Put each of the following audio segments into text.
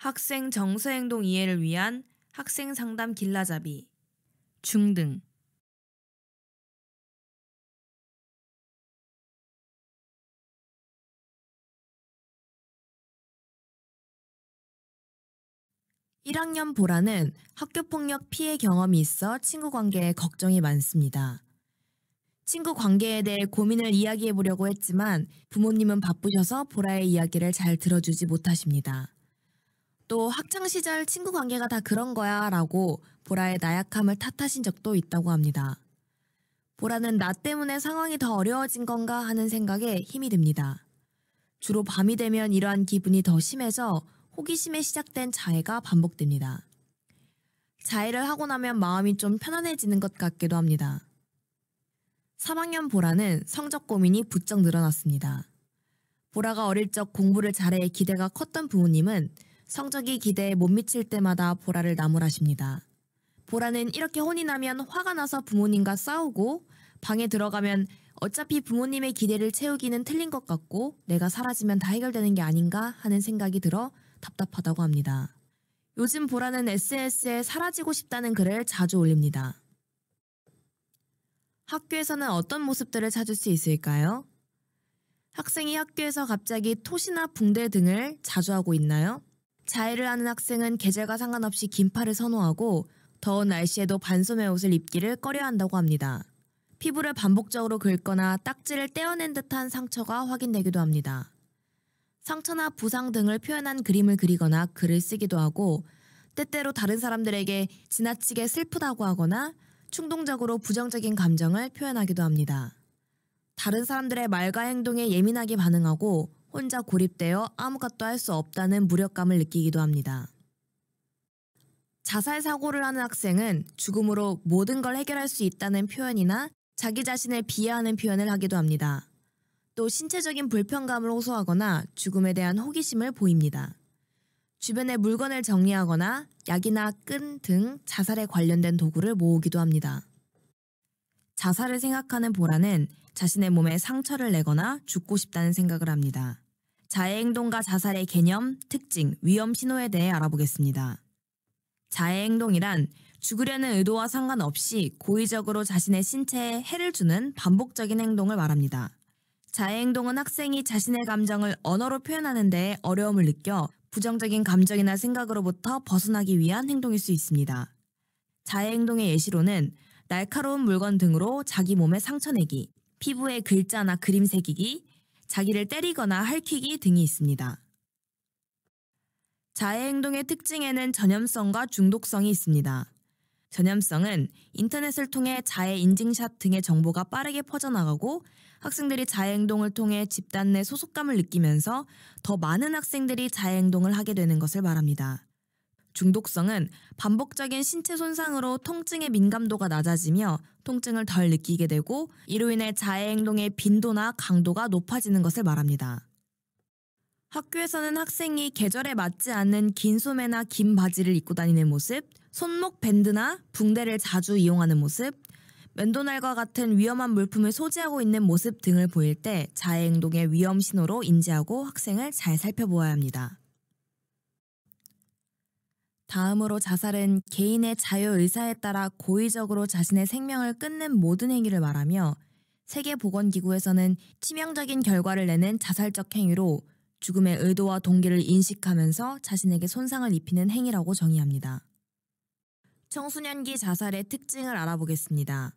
학생 정서행동 이해를 위한 학생 상담 길라잡이 중등 1학년 보라는 학교폭력 피해 경험이 있어 친구 관계에 걱정이 많습니다. 친구 관계에 대해 고민을 이야기해 보려고 했지만 부모님은 바쁘셔서 보라의 이야기를 잘 들어주지 못하십니다. 또 학창 시절 친구 관계가 다 그런 거야라고 보라의 나약함을 탓하신 적도 있다고 합니다. 보라는 나 때문에 상황이 더 어려워진 건가 하는 생각에 힘이 듭니다. 주로 밤이 되면 이러한 기분이 더심해서 호기심에 시작된 자해가 반복됩니다. 자해를 하고 나면 마음이 좀 편안해지는 것 같기도 합니다. 3학년 보라는 성적 고민이 부쩍 늘어났습니다. 보라가 어릴 적 공부를 잘해 기대가 컸던 부모님은 성적이 기대에 못 미칠 때마다 보라를 나무라십니다. 보라는 이렇게 혼이 나면 화가 나서 부모님과 싸우고 방에 들어가면 어차피 부모님의 기대를 채우기는 틀린 것 같고 내가 사라지면 다 해결되는 게 아닌가 하는 생각이 들어 답답하다고 합니다. 요즘 보라는 SNS에 사라지고 싶다는 글을 자주 올립니다. 학교에서는 어떤 모습들을 찾을 수 있을까요? 학생이 학교에서 갑자기 토시나 붕대 등을 자주 하고 있나요? 자해를 하는 학생은 계절과 상관없이 긴팔을 선호하고 더운 날씨에도 반소매 옷을 입기를 꺼려한다고 합니다. 피부를 반복적으로 긁거나 딱지를 떼어낸 듯한 상처가 확인되기도 합니다. 상처나 부상 등을 표현한 그림을 그리거나 글을 쓰기도 하고 때때로 다른 사람들에게 지나치게 슬프다고 하거나 충동적으로 부정적인 감정을 표현하기도 합니다. 다른 사람들의 말과 행동에 예민하게 반응하고 혼자 고립되어 아무것도 할 수 없다는 무력감을 느끼기도 합니다. 자살 사고를 하는 학생은 죽음으로 모든 걸 해결할 수 있다는 표현이나 자기 자신을 비하하는 표현을 하기도 합니다. 또 신체적인 불편감을 호소하거나 죽음에 대한 호기심을 보입니다. 주변의 물건을 정리하거나 약이나 끈 등 자살에 관련된 도구를 모으기도 합니다. 자살을 생각하는 보라는 자신의 몸에 상처를 내거나 죽고 싶다는 생각을 합니다. 자해행동과 자살의 개념, 특징, 위험 신호에 대해 알아보겠습니다. 자해행동이란 죽으려는 의도와 상관없이 고의적으로 자신의 신체에 해를 주는 반복적인 행동을 말합니다. 자해행동은 학생이 자신의 감정을 언어로 표현하는 데 어려움을 느껴 부정적인 감정이나 생각으로부터 벗어나기 위한 행동일 수 있습니다. 자해행동의 예시로는 날카로운 물건 등으로 자기 몸에 상처 내기, 피부에 글자나 그림 새기기, 자기를 때리거나 할퀴기 등이 있습니다. 자해 행동의 특징에는 전염성과 중독성이 있습니다. 전염성은 인터넷을 통해 자해 인증샷 등의 정보가 빠르게 퍼져나가고 학생들이 자해 행동을 통해 집단 내 소속감을 느끼면서 더 많은 학생들이 자해 행동을 하게 되는 것을 말합니다. 중독성은 반복적인 신체 손상으로 통증의 민감도가 낮아지며 통증을 덜 느끼게 되고 이로 인해 자해 행동의 빈도나 강도가 높아지는 것을 말합니다. 학교에서는 학생이 계절에 맞지 않는 긴 소매나 긴 바지를 입고 다니는 모습, 손목 밴드나 붕대를 자주 이용하는 모습, 면도날과 같은 위험한 물품을 소지하고 있는 모습 등을 보일 때 자해 행동의 위험 신호로 인지하고 학생을 잘 살펴보아야 합니다. 다음으로 자살은 개인의 자유 의사에 따라 고의적으로 자신의 생명을 끊는 모든 행위를 말하며 세계보건기구에서는 치명적인 결과를 내는 자살적 행위로 죽음의 의도와 동기를 인식하면서 자신에게 손상을 입히는 행위라고 정의합니다. 청소년기 자살의 특징을 알아보겠습니다.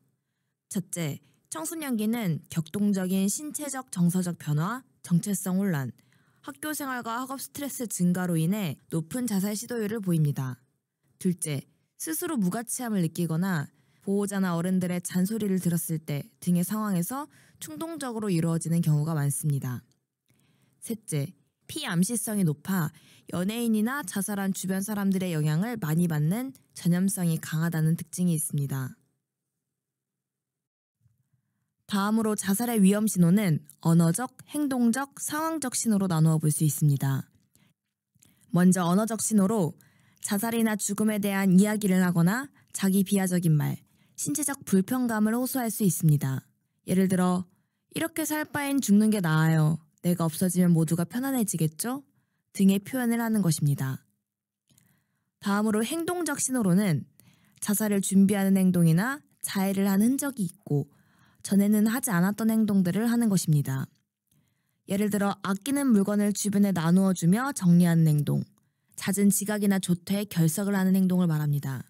첫째, 청소년기는 격동적인 신체적 정서적 변화, 정체성 혼란, 학교 생활과 학업 스트레스 증가로 인해 높은 자살 시도율을 보입니다. 둘째, 스스로 무가치함을 느끼거나 보호자나 어른들의 잔소리를 들었을 때 등의 상황에서 충동적으로 이루어지는 경우가 많습니다. 셋째, 피암시성이 높아 연예인이나 자살한 주변 사람들의 영향을 많이 받는 전염성이 강하다는 특징이 있습니다. 다음으로 자살의 위험 신호는 언어적, 행동적, 상황적 신호로 나누어 볼 수 있습니다. 먼저 언어적 신호로 자살이나 죽음에 대한 이야기를 하거나 자기 비하적인 말, 신체적 불편감을 호소할 수 있습니다. 예를 들어, 이렇게 살 바엔 죽는 게 나아요. 내가 없어지면 모두가 편안해지겠죠? 등의 표현을 하는 것입니다. 다음으로 행동적 신호로는 자살을 준비하는 행동이나 자해를 한 흔적이 있고 전에는 하지 않았던 행동들을 하는 것입니다. 예를 들어 아끼는 물건을 주변에 나누어 주며 정리하는 행동, 잦은 지각이나 조퇴, 결석을 하는 행동을 말합니다.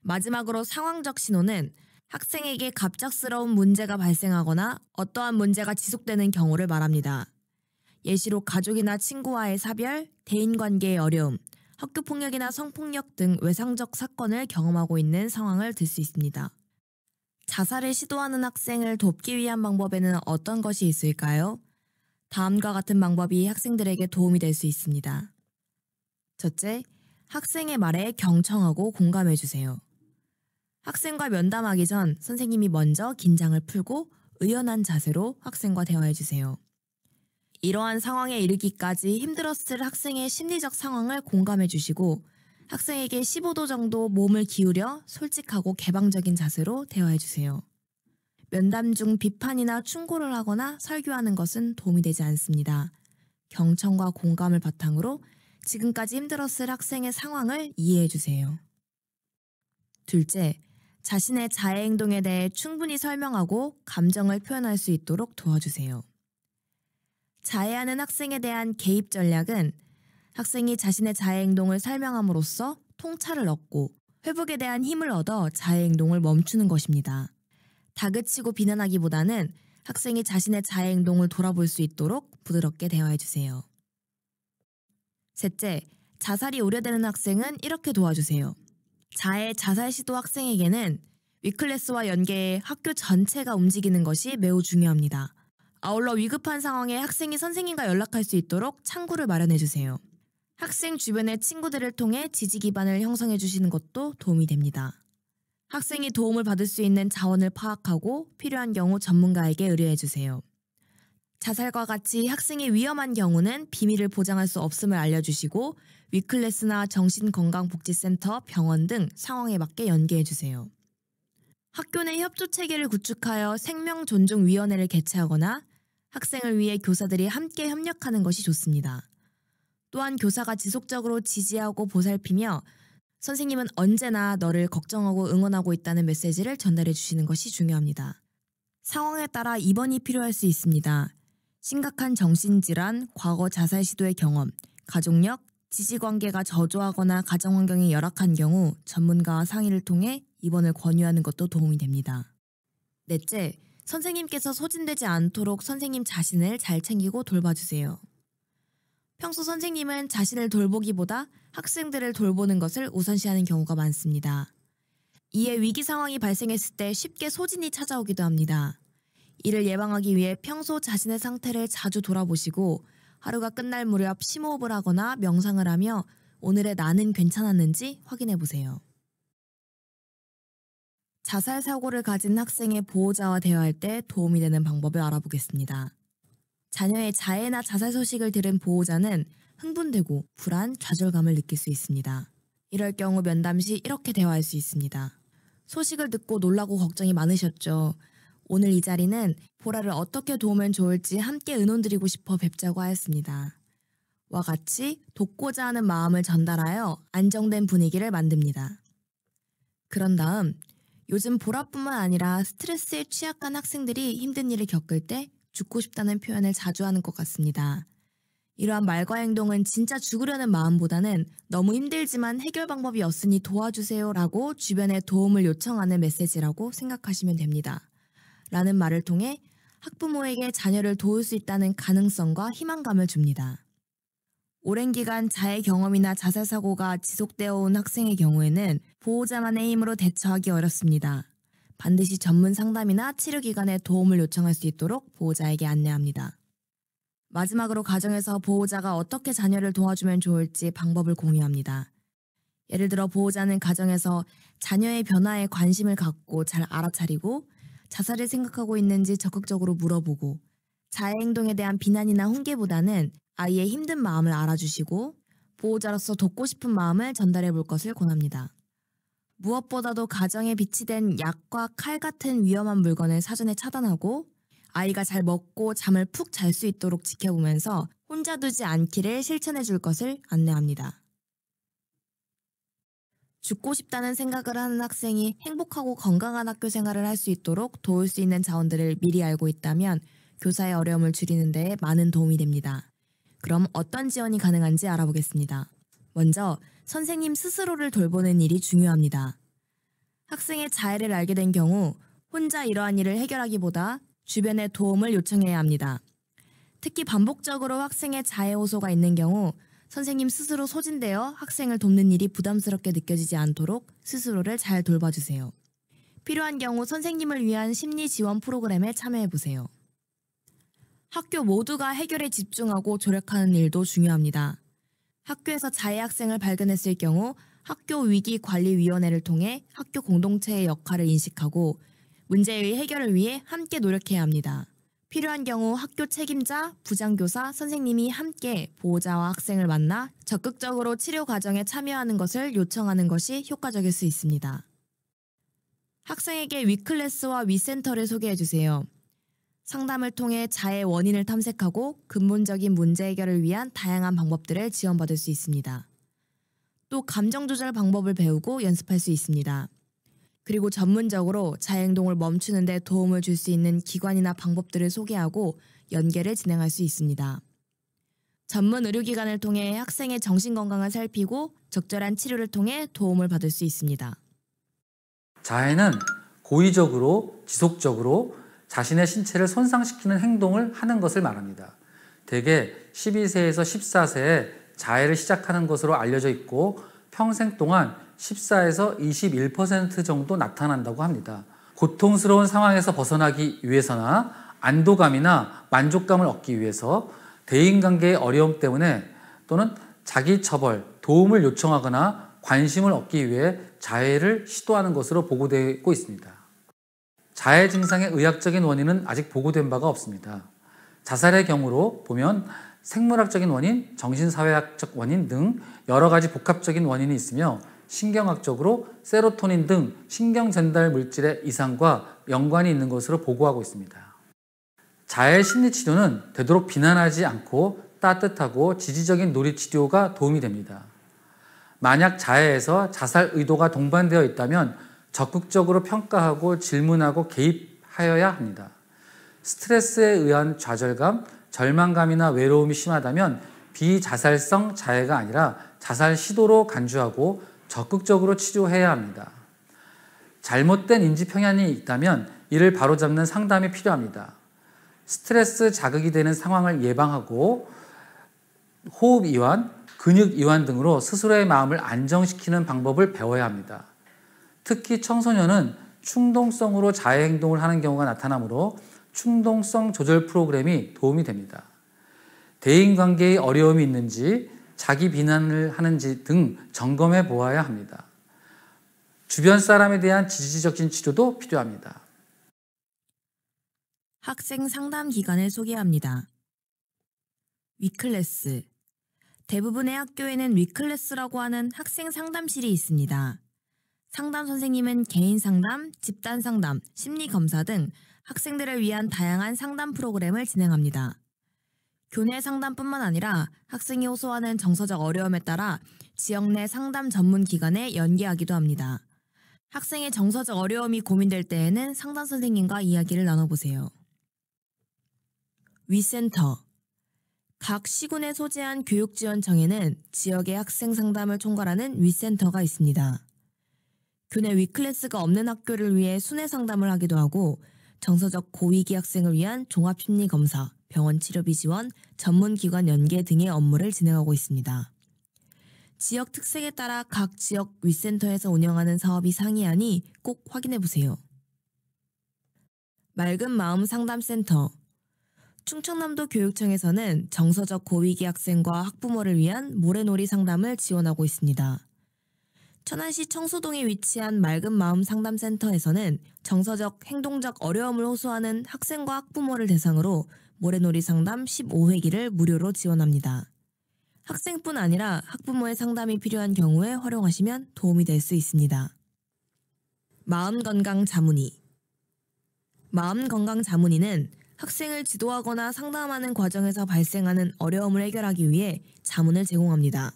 마지막으로 상황적 신호는 학생에게 갑작스러운 문제가 발생하거나 어떠한 문제가 지속되는 경우를 말합니다. 예시로 가족이나 친구와의 사별, 대인관계의 어려움, 학교폭력이나 성폭력 등 외상적 사건을 경험하고 있는 상황을 들 수 있습니다. 자살을 시도하는 학생을 돕기 위한 방법에는 어떤 것이 있을까요? 다음과 같은 방법이 학생들에게 도움이 될 수 있습니다. 첫째, 학생의 말에 경청하고 공감해 주세요. 학생과 면담하기 전 선생님이 먼저 긴장을 풀고 의연한 자세로 학생과 대화해 주세요. 이러한 상황에 이르기까지 힘들었을 학생의 심리적 상황을 공감해 주시고 학생에게 15도 정도 몸을 기울여 솔직하고 개방적인 자세로 대화해 주세요. 면담 중 비판이나 충고를 하거나 설교하는 것은 도움이 되지 않습니다. 경청과 공감을 바탕으로 지금까지 힘들었을 학생의 상황을 이해해 주세요. 둘째, 자신의 자해 행동에 대해 충분히 설명하고 감정을 표현할 수 있도록 도와주세요. 자해하는 학생에 대한 개입 전략은 학생이 자신의 자해행동을 설명함으로써 통찰을 얻고 회복에 대한 힘을 얻어 자해행동을 멈추는 것입니다. 다그치고 비난하기보다는 학생이 자신의 자해행동을 돌아볼 수 있도록 부드럽게 대화해주세요. 셋째, 자살이 우려되는 학생은 이렇게 도와주세요. 자해 자살 시도 학생에게는 위클래스와 연계해 학교 전체가 움직이는 것이 매우 중요합니다. 아울러 위급한 상황에 학생이 선생님과 연락할 수 있도록 창구를 마련해주세요. 학생 주변의 친구들을 통해 지지 기반을 형성해 주시는 것도 도움이 됩니다. 학생이 도움을 받을 수 있는 자원을 파악하고 필요한 경우 전문가에게 의뢰해 주세요. 자살과 같이 학생이 위험한 경우는 비밀을 보장할 수 없음을 알려주시고 위클래스나 정신건강복지센터, 병원 등 상황에 맞게 연계해 주세요. 학교 내 협조 체계를 구축하여 생명존중위원회를 개최하거나 학생을 위해 교사들이 함께 협력하는 것이 좋습니다. 또한 교사가 지속적으로 지지하고 보살피며 선생님은 언제나 너를 걱정하고 응원하고 있다는 메시지를 전달해 주시는 것이 중요합니다. 상황에 따라 입원이 필요할 수 있습니다. 심각한 정신질환, 과거 자살 시도의 경험, 가족력, 지지관계가 저조하거나 가정환경이 열악한 경우 전문가와 상의를 통해 입원을 권유하는 것도 도움이 됩니다. 넷째, 선생님께서 소진되지 않도록 선생님 자신을 잘 챙기고 돌봐주세요. 평소 선생님은 자신을 돌보기보다 학생들을 돌보는 것을 우선시하는 경우가 많습니다. 이에 위기 상황이 발생했을 때 쉽게 소진이 찾아오기도 합니다. 이를 예방하기 위해 평소 자신의 상태를 자주 돌아보시고 하루가 끝날 무렵 심호흡을 하거나 명상을 하며 오늘의 나는 괜찮았는지 확인해 보세요. 자살 사고를 가진 학생의 보호자와 대화할 때 도움이 되는 방법을 알아보겠습니다. 자녀의 자해나 자살 소식을 들은 보호자는 흥분되고 불안, 좌절감을 느낄 수 있습니다. 이럴 경우 면담 시 이렇게 대화할 수 있습니다. 소식을 듣고 놀라고 걱정이 많으셨죠. 오늘 이 자리는 보라를 어떻게 도우면 좋을지 함께 의논드리고 싶어 뵙자고 하였습니다. 와 같이 돕고자 하는 마음을 전달하여 안정된 분위기를 만듭니다. 그런 다음 요즘 보라뿐만 아니라 스트레스에 취약한 학생들이 힘든 일을 겪을 때 죽고 싶다는 표현을 자주 하는 것 같습니다. 이러한 말과 행동은 진짜 죽으려는 마음보다는 너무 힘들지만 해결 방법이 없으니 도와주세요 라고 주변에 도움을 요청하는 메시지라고 생각하시면 됩니다. 라는 말을 통해 학부모에게 자녀를 도울 수 있다는 가능성과 희망감을 줍니다. 오랜 기간 자해 경험이나 자살 사고가 지속되어 온 학생의 경우에는 보호자만의 힘으로 대처하기 어렵습니다. 반드시 전문 상담이나 치료기관에 도움을 요청할 수 있도록 보호자에게 안내합니다. 마지막으로 가정에서 보호자가 어떻게 자녀를 도와주면 좋을지 방법을 공유합니다. 예를 들어 보호자는 가정에서 자녀의 변화에 관심을 갖고 잘 알아차리고 자살을 생각하고 있는지 적극적으로 물어보고 자해 행동에 대한 비난이나 훈계보다는 아이의 힘든 마음을 알아주시고 보호자로서 돕고 싶은 마음을 전달해 볼 것을 권합니다. 무엇보다도 가정에 비치된 약과 칼 같은 위험한 물건을 사전에 차단하고 아이가 잘 먹고 잠을 푹 잘 수 있도록 지켜보면서 혼자 두지 않기를 실천해 줄 것을 안내합니다. 죽고 싶다는 생각을 하는 학생이 행복하고 건강한 학교 생활을 할 수 있도록 도울 수 있는 자원들을 미리 알고 있다면 교사의 어려움을 줄이는 데 많은 도움이 됩니다. 그럼 어떤 지원이 가능한지 알아보겠습니다. 먼저 선생님 스스로를 돌보는 일이 중요합니다. 학생의 자해를 알게 된 경우 혼자 이러한 일을 해결하기보다 주변의 도움을 요청해야 합니다. 특히 반복적으로 학생의 자해 호소가 있는 경우 선생님 스스로 소진되어 학생을 돕는 일이 부담스럽게 느껴지지 않도록 스스로를 잘 돌봐주세요. 필요한 경우 선생님을 위한 심리 지원 프로그램에 참여해보세요. 학교 모두가 해결에 집중하고 조력하는 일도 중요합니다. 학교에서 자해 학생을 발견했을 경우 학교 위기 관리 위원회를 통해 학교 공동체의 역할을 인식하고 문제의 해결을 위해 함께 노력해야 합니다. 필요한 경우 학교 책임자, 부장교사, 선생님이 함께 보호자와 학생을 만나 적극적으로 치료 과정에 참여하는 것을 요청하는 것이 효과적일 수 있습니다. 학생에게 위클래스와 위센터를 소개해주세요. 상담을 통해 자해 원인을 탐색하고 근본적인 문제 해결을 위한 다양한 방법들을 지원받을 수 있습니다. 또 감정 조절 방법을 배우고 연습할 수 있습니다. 그리고 전문적으로 자해 행동을 멈추는 데 도움을 줄 수 있는 기관이나 방법들을 소개하고 연계를 진행할 수 있습니다. 전문 의료기관을 통해 학생의 정신건강을 살피고 적절한 치료를 통해 도움을 받을 수 있습니다. 자해는 고의적으로 지속적으로 자신의 신체를 손상시키는 행동을 하는 것을 말합니다. 대개 12세에서 14세에 자해를 시작하는 것으로 알려져 있고 평생 동안 14에서 21% 정도 나타난다고 합니다. 고통스러운 상황에서 벗어나기 위해서나 안도감이나 만족감을 얻기 위해서 대인관계의 어려움 때문에 또는 자기 처벌, 도움을 요청하거나 관심을 얻기 위해 자해를 시도하는 것으로 보고되고 있습니다. 자해 증상의 의학적인 원인은 아직 보고된 바가 없습니다. 자살의 경우로 보면 생물학적인 원인, 정신사회학적 원인 등 여러 가지 복합적인 원인이 있으며 신경학적으로 세로토닌 등 신경 전달 물질의 이상과 연관이 있는 것으로 보고하고 있습니다. 자해 심리 치료는 되도록 비난하지 않고 따뜻하고 지지적인 놀이 치료가 도움이 됩니다. 만약 자해에서 자살 의도가 동반되어 있다면 적극적으로 평가하고 질문하고 개입하여야 합니다. 스트레스에 의한 좌절감, 절망감이나 외로움이 심하다면 비자살성 자해가 아니라 자살 시도로 간주하고 적극적으로 치료해야 합니다. 잘못된 인지 평양이 있다면 이를 바로잡는 상담이 필요합니다. 스트레스 자극이 되는 상황을 예방하고 호흡 이완, 근육 이완 등으로 스스로의 마음을 안정시키는 방법을 배워야 합니다. 특히 청소년은 충동성으로 자해 행동을 하는 경우가 나타나므로 충동성 조절 프로그램이 도움이 됩니다. 대인 관계에 어려움이 있는지 자기 비난을 하는지 등 점검해 보아야 합니다. 주변 사람에 대한 지지적인 치료도 필요합니다. 학생 상담 기관을 소개합니다. 위클래스 대부분의 학교에는 위클래스라고 하는 학생 상담실이 있습니다. 상담 선생님은 개인 상담, 집단 상담, 심리 검사 등 학생들을 위한 다양한 상담 프로그램을 진행합니다. 교내 상담뿐만 아니라 학생이 호소하는 정서적 어려움에 따라 지역 내 상담 전문 기관에 연계하기도 합니다. 학생의 정서적 어려움이 고민될 때에는 상담 선생님과 이야기를 나눠보세요. 위센터 각 시군에 소재한 교육지원청에는 지역의 학생 상담을 총괄하는 위센터가 있습니다. 교내 위클래스가 없는 학교를 위해 순회 상담을 하기도 하고 정서적 고위기 학생을 위한 종합심리검사, 병원 치료비 지원, 전문기관 연계 등의 업무를 진행하고 있습니다. 지역 특색에 따라 각 지역 위센터에서 운영하는 사업이 상이하니 꼭 확인해 보세요. 맑은 마음 상담센터 충청남도 교육청에서는 정서적 고위기 학생과 학부모를 위한 모래놀이 상담을 지원하고 있습니다. 천안시 청소동에 위치한 맑은 마음 상담센터에서는 정서적, 행동적 어려움을 호소하는 학생과 학부모를 대상으로 모래놀이 상담 15회기를 무료로 지원합니다. 학생뿐 아니라 학부모의 상담이 필요한 경우에 활용하시면 도움이 될 수 있습니다. 마음건강 자문의 마음건강 자문의는 학생을 지도하거나 상담하는 과정에서 발생하는 어려움을 해결하기 위해 자문을 제공합니다.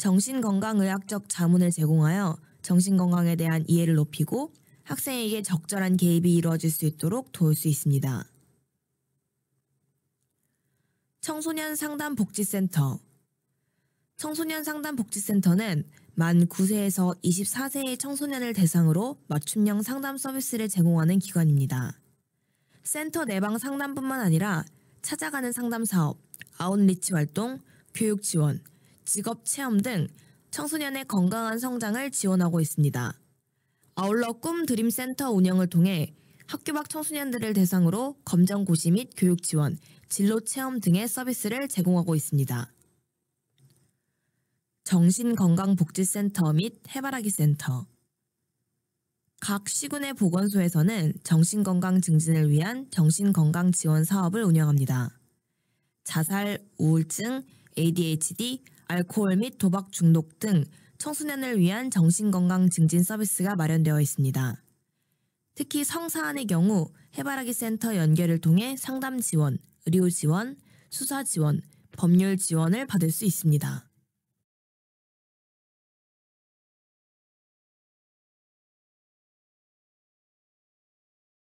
정신건강의학적 자문을 제공하여 정신건강에 대한 이해를 높이고 학생에게 적절한 개입이 이루어질 수 있도록 도울 수 있습니다. 청소년 상담 복지센터 청소년 상담 복지센터는 만 9세에서 24세의 청소년을 대상으로 맞춤형 상담 서비스를 제공하는 기관입니다. 센터 내방 상담뿐만 아니라 찾아가는 상담 사업, 아웃리치 활동, 교육 지원, 직업 체험 등 청소년의 건강한 성장을 지원하고 있습니다. 아울러 꿈 드림센터 운영을 통해 학교 밖 청소년들을 대상으로 검정고시 및 교육 지원, 진로 체험 등의 서비스를 제공하고 있습니다. 정신건강복지센터 및 해바라기 센터 각 시군의 보건소에서는 정신건강 증진을 위한 정신건강 지원 사업을 운영합니다. 자살, 우울증, ADHD, 알코올 및 도박 중독 등 청소년을 위한 정신건강 증진 서비스가 마련되어 있습니다. 특히 성사안의 경우 해바라기 센터 연계를 통해 상담 지원, 의료 지원, 수사 지원, 법률 지원을 받을 수 있습니다.